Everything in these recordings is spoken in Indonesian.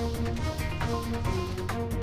Música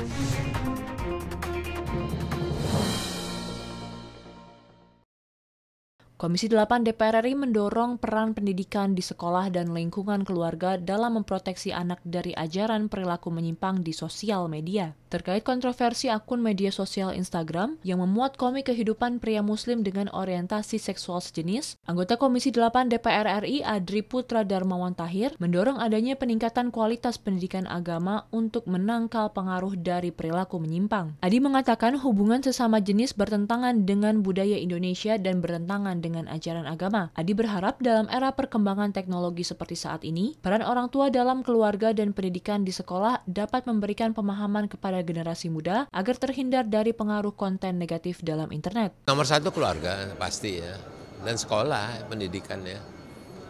Komisi 8 DPR RI mendorong peran pendidikan di sekolah dan lingkungan keluarga dalam memproteksi anak dari ajaran perilaku menyimpang di sosial media. Terkait kontroversi akun media sosial Instagram yang memuat komik kehidupan pria muslim dengan orientasi seksual sejenis, anggota Komisi 8 DPR RI Adri Putra Darmawan Tahir mendorong adanya peningkatan kualitas pendidikan agama untuk menangkal pengaruh dari perilaku menyimpang. Adi mengatakan hubungan sesama jenis bertentangan dengan budaya Indonesia dan bertentangan dengan ajaran agama. Adi berharap dalam era perkembangan teknologi seperti saat ini, peran orang tua dalam keluarga dan pendidikan di sekolah dapat memberikan pemahaman kepada generasi muda agar terhindar dari pengaruh konten negatif dalam internet. Nomor satu keluarga pasti ya, dan sekolah pendidikan ya.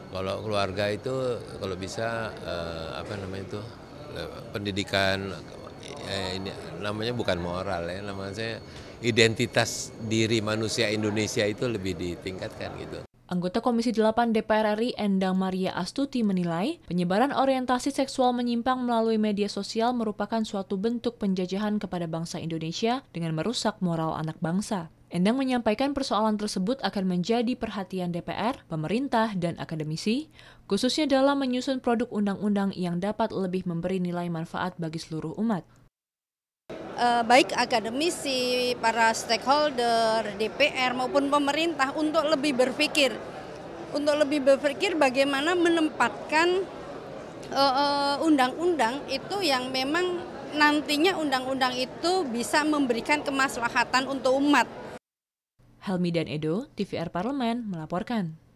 Kalau keluarga itu kalau bisa eh, apa namanya itu eh, pendidikan eh, ini namanya bukan moral ya, namanya identitas diri manusia Indonesia itu lebih ditingkatkan gitu. Anggota Komisi 8 DPR RI Endang Maria Astuti menilai penyebaran orientasi seksual menyimpang melalui media sosial merupakan suatu bentuk penjajahan kepada bangsa Indonesia dengan merusak moral anak bangsa. Endang menyampaikan persoalan tersebut akan menjadi perhatian DPR, pemerintah, dan akademisi, khususnya dalam menyusun produk undang-undang yang dapat lebih memberi nilai manfaat bagi seluruh umat. Eh, baik akademisi, para stakeholder, DPR maupun pemerintah untuk lebih berpikir, untuk lebih berpikir bagaimana menempatkan eh, eh, undang-undang itu yang memang nantinya undang-undang itu bisa memberikan kemaslahatan untuk umat Helmi dan Edo, TVR Parlemen, melaporkan.